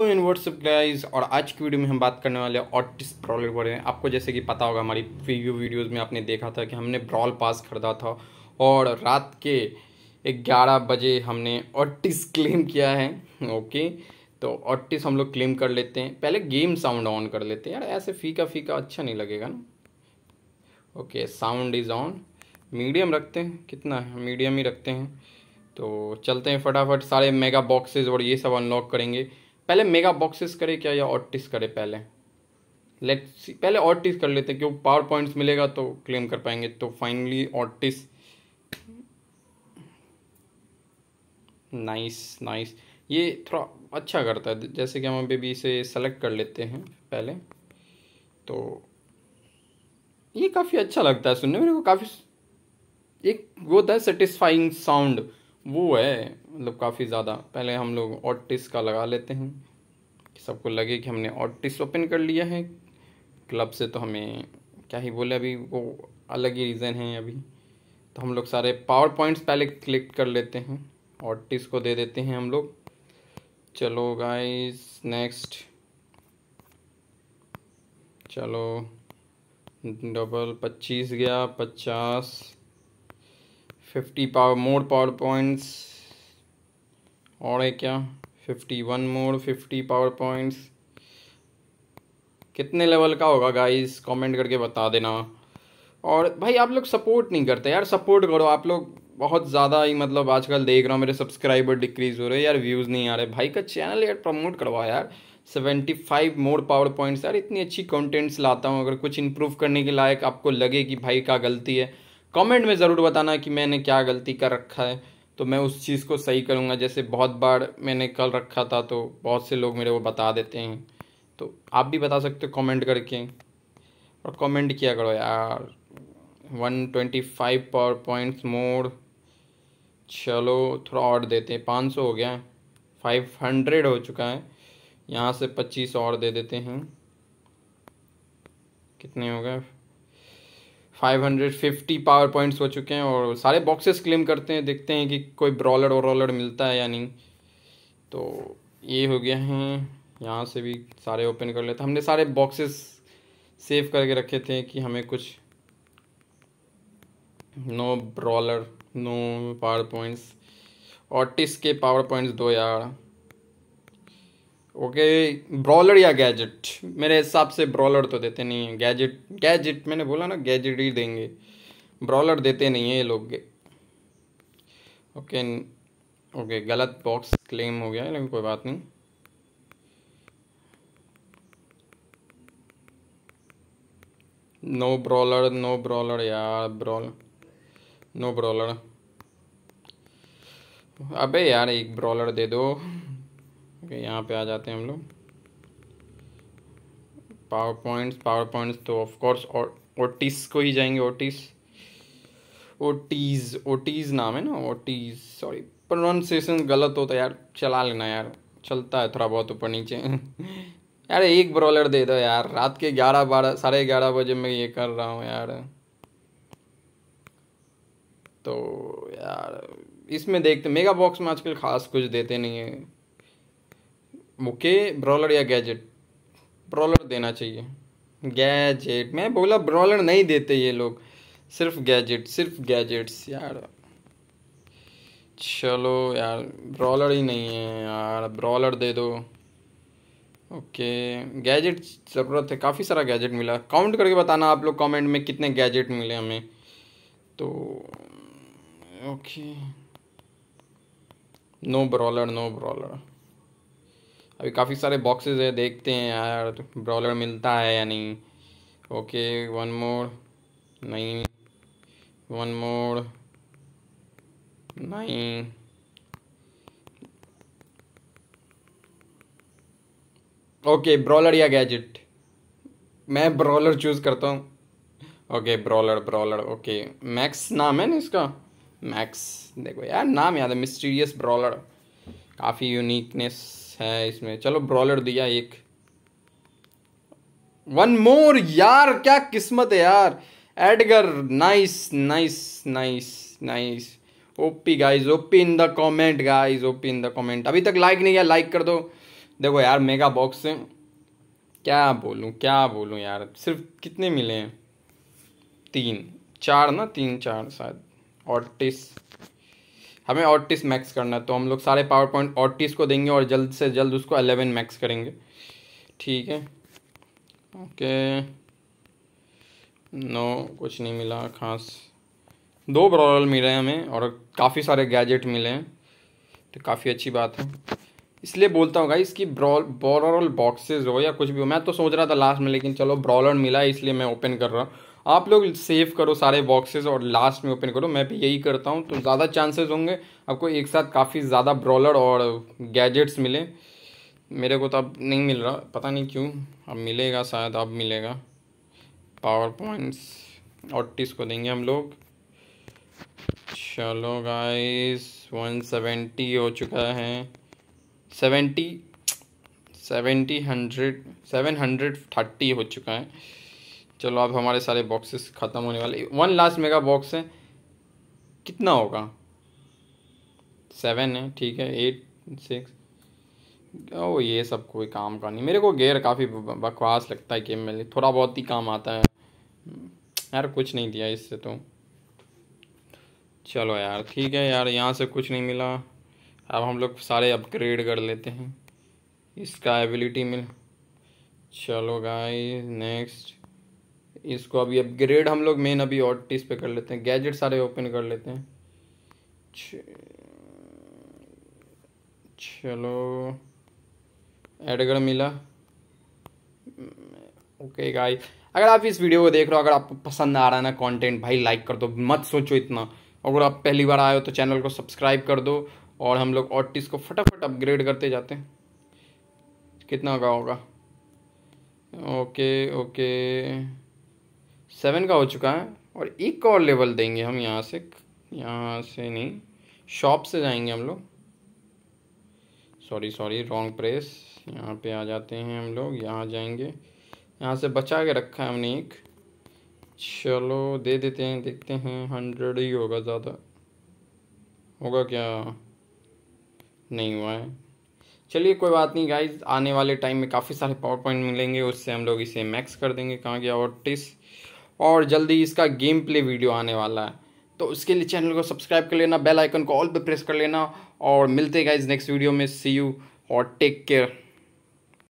तो इन what's up guys और आज की वीडियो में हम बात करने वाले हैं ऑटिस ब्रॉल के बारे में आपको जैसे कि पता होगा हमारी प्रीव्यू वीडियोस में आपने देखा था कि हमने ब्रॉल पास खरीदा था और रात के 11 बजे हमने ऑटिस क्लेम किया है ओके तो ऑटिस हम लोग क्लेम कर लेते हैं पहले गेम साउंड ऑन कर लेते हैं यार ऐसे फीका फीका अच्छा नहीं लगेगा ना okay sound is on medium रखते हैं कितना है मीडियम ही रखते हैं तो चलते हैं फटाफट सारे मेगा बॉक्सेज और ये सब अनलॉक करेंगे पहले मेगा बॉक्सेस करे क्या या ऑटिस करे पहले लेट पहले ऑटिस कर लेते हैं क्यों पावर पॉइंट्स मिलेगा तो क्लेम कर पाएंगे तो फाइनली ऑटिस नाइस नाइस ये थोड़ा अच्छा करता है जैसे कि हम अभी भी इसे सेलेक्ट कर लेते हैं पहले तो ये काफ़ी अच्छा लगता है सुनने मेरे को काफ़ी एक वो होता है सेटिस्फाइंग साउंड वो है मतलब काफ़ी ज़्यादा पहले हम लोग ऑटिस का लगा लेते हैं कि सबको लगे कि हमने ऑटिस ओपन कर लिया है क्लब से तो हमें क्या ही बोले अभी वो अलग ही रीज़न है अभी तो हम लोग सारे पावर पॉइंट्स पहले क्लिक कर लेते हैं ऑटिस को दे देते हैं हम लोग चलो गाइस नेक्स्ट चलो डबल पच्चीस गया पचास fifty power more power points और है क्या fifty one more fifty power points कितने लेवल का होगा गाइस कमेंट करके बता देना और भाई आप लोग सपोर्ट नहीं करते यार सपोर्ट करो आप लोग बहुत ज़्यादा ही मतलब आजकल देख रहा हूँ मेरे सब्सक्राइबर डिक्रीज़ हो रहे हैं यार व्यूज़ नहीं आ रहे भाई का चैनल यार प्रमोट करवा यार seventy five more power points यार इतनी अच्छी कंटेंट्स लाता हूँ अगर कुछ इंप्रूव करने के लायक आपको लगे कि भाई क्या गलती है कमेंट में ज़रूर बताना कि मैंने क्या गलती कर रखा है तो मैं उस चीज़ को सही करूँगा जैसे बहुत बार मैंने कल रखा था तो बहुत से लोग मेरे को बता देते हैं तो आप भी बता सकते हो कमेंट करके और कमेंट किया करो यार one twenty five power points more चलो थोड़ा और देते हैं पाँच सौ हो गया फाइव हंड्रेड हो चुका है यहाँ से पच्चीस और दे देते हैं कितने हो गए 550 पावर पॉइंट्स हो चुके हैं और सारे बॉक्सेस क्लेम करते हैं देखते हैं कि कोई ब्रॉलर वॉलर मिलता है या नहीं तो ये हो गया हैं यहाँ से भी सारे ओपन कर लेते हमने सारे बॉक्सेस सेव करके रखे थे कि हमें कुछ no brawler no power points Otis के पावर पॉइंट्स दो यार ओके ब्रॉलर या गैजेट मेरे हिसाब से ब्रॉलर तो देते नहीं है गैजेट गैजेट मैंने बोला ना गैजेट ही देंगे ब्रॉलर देते नहीं है ये लोग ओके ओके गलत बॉक्स क्लेम हो गया लेकिन कोई बात नहीं नो ब्रॉलर नो ब्रॉलर यार ब्रॉल नो ब्रॉलर अबे यार एक ब्रॉलर दे दो ओके यहाँ पे आ जाते हैं हम लोग पावर पॉइंट्स पावर पॉइंट्स तो ऑफकोर्स ओटिस को ही जाएंगे ओटिस ओटीज ओटीज नाम है ना ओटीज सॉरी प्रोनाउंसिएशन गलत होता तो है यार चला लेना यार चलता है थोड़ा बहुत ऊपर नीचे यार एक ब्रॉलर दे दो यार रात के ग्यारह बारह साढ़े ग्यारह बजे मैं ये कर रहा हूँ यार तो यार इसमें देखते मेगा बॉक्स में आजकल खास कुछ देते नहीं है ओके ब्रॉलर या गैजेट ब्रॉलर देना चाहिए गैजेट मैं बोला ब्रॉलर नहीं देते ये लोग सिर्फ गैजेट सिर्फ गैजेट्स यार चलो यार ब्रॉलर ही नहीं है यार ब्रॉलर दे दो ओके गैजेट ज़रूरत है काफ़ी सारा गैजेट मिला काउंट करके बताना आप लोग कमेंट में कितने गैजेट मिले हमें तो okay no brawler no brawler अभी काफ़ी सारे बॉक्सेस है देखते हैं यार ब्रॉलर मिलता है या नहीं ओके वन मोर नहीं वन मोर नहीं ओके ब्रॉलर या गैजेट मैं ब्रॉलर चूज़ करता हूँ okay brawler brawler okay Max नाम है ना इसका मैक्स देखो यार नाम याद है मिस्टीरियस ब्रॉलर काफ़ी यूनिकनेस है इसमें चलो ब्रॉलर दिया एक वन मोर यार क्या किस्मत है यार Edgar nice nice nice nice OP guys OP in the comment guys OP in the comment अभी तक लाइक नहीं किया लाइक कर दो देखो यार मेगा बॉक्स क्या बोलूँ क्या बोलूँ यार सिर्फ कितने मिले हैं तीन चार ना तीन चार शायद और टिस हमें ऑटिस मैक्स करना है तो हम लोग सारे पावर पॉइंट ऑटिस को देंगे और जल्द से जल्द उसको अलेवन मैक्स करेंगे ठीक है ओके नो कुछ नहीं मिला खास दो ब्रॉल मिले हैं हमें और काफ़ी सारे गैजेट मिले हैं तो काफ़ी अच्छी बात है इसलिए बोलता हूँ इसकी कि ब्रॉल बॉरल बॉक्सेस हो या कुछ भी हो मैं तो सोच रहा था लास्ट में लेकिन चलो ब्रॉलर मिला है इसलिए मैं ओपन कर रहा हूँ आप लोग सेव करो सारे बॉक्सेस और लास्ट में ओपन करो मैं भी यही करता हूँ तो ज़्यादा चांसेस होंगे आपको एक साथ काफ़ी ज़्यादा ब्रॉलर और गैजेट्स मिले मेरे को तो अब नहीं मिल रहा पता नहीं क्यों अब मिलेगा शायद अब मिलेगा पावर पॉइंट्स ऑटिस को देंगे हम लोग चलो गाइस वन सेवेंटी हो चुका है seventy seventy hundred seven hundred thirty हो चुका है चलो अब हमारे सारे बॉक्सेस ख़त्म होने वाले वन लास्ट मेगा बॉक्स है कितना होगा सेवन है ठीक है एट सिक्स ओ ये सब कोई काम का नहीं मेरे को गेयर काफ़ी बकवास लगता है गेम में थोड़ा बहुत ही काम आता है हम्म, यार कुछ नहीं दिया इससे तो चलो यार ठीक है यार यहाँ से कुछ नहीं मिला अब हम लोग सारे अपग्रेड कर लेते हैं इसका एबिलिटी मिल चलो गाइस नेक्स्ट इसको अभी अपग्रेड हम लोग मेन अभी ऑटिस पे कर लेते हैं गैजेट सारे ओपन कर लेते हैं चलो एडगर मिला ओके गाइस अगर आप इस वीडियो को देख रहे हो अगर आपको पसंद आ रहा है ना कंटेंट भाई लाइक कर दो मत सोचो इतना अगर आप पहली बार आए हो तो चैनल को सब्सक्राइब कर दो और हम लोग ऑटिस को फटाफट अपग्रेड करते जाते हैं कितना का होगा ओके ओके सेवन का हो चुका है और एक और लेवल देंगे हम यहाँ से यहाँ से नहीं शॉप से जाएंगे हम लोग सॉरी सॉरी रॉन्ग प्रेस यहाँ पे आ जाते हैं हम लोग यहाँ जाएंगे यहाँ से बचा के रखा है हमने एक चलो दे देते हैं देखते हैं हंड्रेड ही होगा ज़्यादा होगा क्या नहीं हुआ है चलिए कोई बात नहीं गाइज आने वाले टाइम में काफ़ी सारे पावर पॉइंट मिलेंगे उससे हम लोग इसे मैक्स कर देंगे कहाँ गया और टिस और जल्दी इसका गेम प्ले वीडियो आने वाला है तो उसके लिए चैनल को सब्सक्राइब कर लेना बेल आइकन को ऑल पे प्रेस कर लेना और मिलते गाइज नेक्स्ट वीडियो में सी यू और टेक केयर